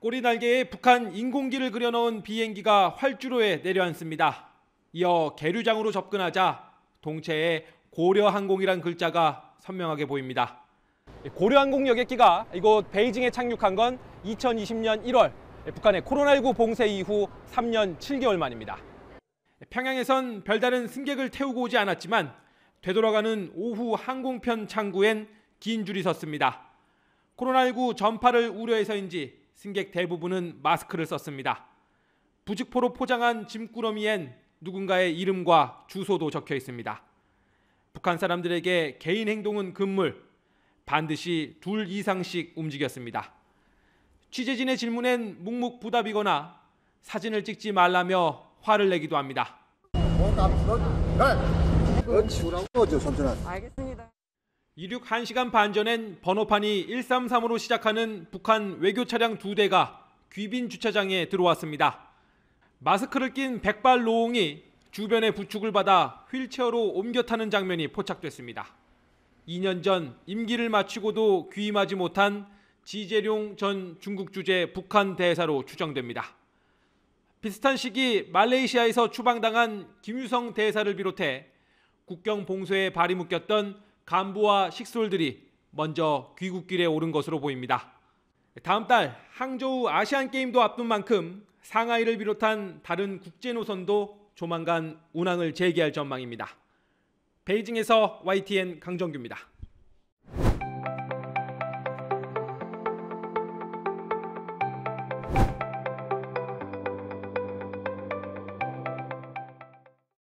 꼬리 날개에 북한 인공기를 그려넣은 비행기가 활주로에 내려앉습니다. 이어 계류장으로 접근하자 동체에 고려항공이란 글자가 선명하게 보입니다. 고려항공 여객기가 이곳 베이징에 착륙한 건 2020년 1월 북한의 코로나19 봉쇄 이후 3년 7개월 만입니다. 평양에선 별다른 승객을 태우고 오지 않았지만 되돌아가는 오후 항공편 창구엔 긴 줄이 섰습니다. 코로나19 전파를 우려해서인지 승객 대부분은 마스크를 썼습니다. 부직포로 포장한 짐꾸러미엔 누군가의 이름과 주소도 적혀 있습니다. 북한 사람들에게 개인 행동은 금물, 반드시 둘 이상씩 움직였습니다. 취재진의 질문엔 묵묵부답이거나 사진을 찍지 말라며 화를 내기도 합니다. 네. 알겠습니다. 이륙 1시간 반 전엔 번호판이 133으로 시작하는 북한 외교 차량 두 대가 귀빈 주차장에 들어왔습니다. 마스크를 낀 백발 노웅이 주변의 부축을 받아 휠체어로 옮겨 타는 장면이 포착됐습니다. 2년 전 임기를 마치고도 귀임하지 못한 지재룡 전 중국 주재 북한 대사로 추정됩니다. 비슷한 시기 말레이시아에서 추방당한 김유성 대사를 비롯해 국경 봉쇄에 발이 묶였던 간부와 식솔들이 먼저 귀국길에 오른 것으로 보입니다. 다음 달 항저우 아시안 게임도 앞둔 만큼 상하이를 비롯한 다른 국제 노선도 조만간 운항을 재개할 전망입니다. 베이징에서 YTN 강정규입니다.